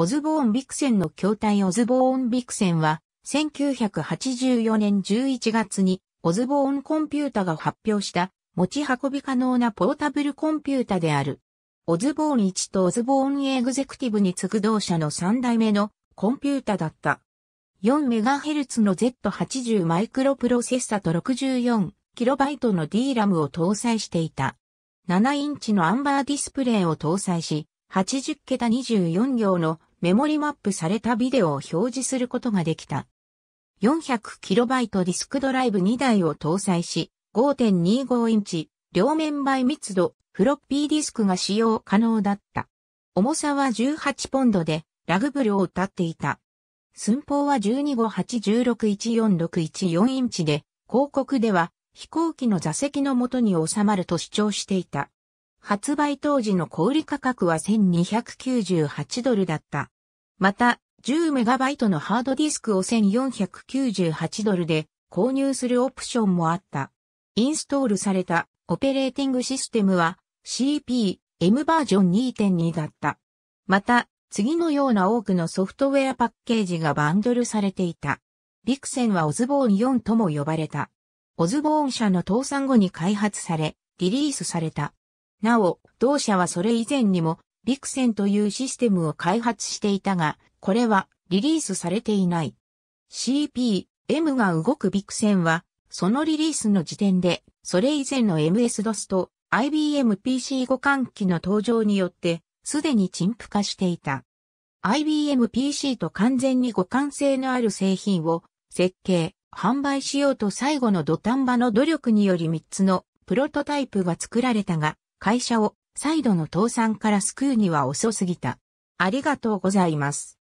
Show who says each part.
Speaker 1: オズボーン・ビクセンの筐体オズボーン・ビクセンは、1984年11月にオズボーンコンピュータが発表した持ち運び可能なポータブルコンピュータである。オズボーン1とオズボーンエグゼクティブに次ぐ同社の3代目のコンピュータだった。4MHz の Z80 マイクロプロセッサと 64KB の D ラムを搭載していた。7インチのアンバーディスプレイを搭載し、80桁24行のメモリマップされたビデオを表示することができた。400KB ディスクドライブ2台を搭載し、5.25インチ、両面倍密度、フロッピーディスクが使用可能だった。重さは18ポンドで、ラグブルを歌っていた。寸法は1258161461インチで、広告では飛行機の座席の元に収まると主張していた。発売当時の小売価格は1298ドルだった。また、1 0イトのハードディスクを1498ドルで購入するオプションもあった。インストールされたオペレーティングシステムは CP、M バージョン2.2だった。また、次のような多くのソフトウェアパッケージがバンドルされていた。ビクセンはオズボーン4とも呼ばれた。オズボーン社の倒産後に開発され、リリースされた。なお、同社はそれ以前にも、ビクセンというシステムを開発していたが、これはリリースされていない。CPM が動くビクセンは、そのリリースの時点で、それ以前の MS-DOS と IBM PC 互換機の登場によって、すでに陳腐化していた。IBM PC と完全に互換性のある製品を設計、販売しようと最後の土壇場の努力により3つのプロトタイプが作られたが、会社を再度の倒産から救うには遅すぎた。ありがとうございます。